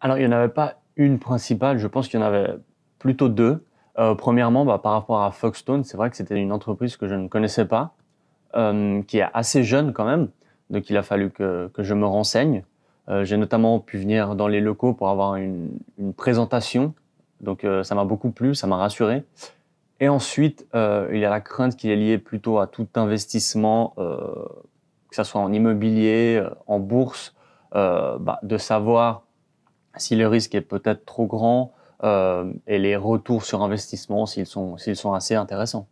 Alors, il n'y en avait pas une principale, je pense qu'il y en avait plutôt deux. Euh, premièrement, bah, par rapport à Foxstone, c'est vrai que c'était une entreprise que je ne connaissais pas, euh, qui est assez jeune quand même, donc il a fallu que, que je me renseigne. Euh, j'ai notamment pu venir dans les locaux pour avoir une, une présentation, donc euh, ça m'a beaucoup plu, ça m'a rassuré. Et ensuite, il y a la crainte qu'il est lié plutôt à tout investissement, que ce soit en immobilier, en bourse, bah, de savoir si le risque est peut-être trop grand euh, et les retours sur investissement s'ils sont, sont assez intéressants.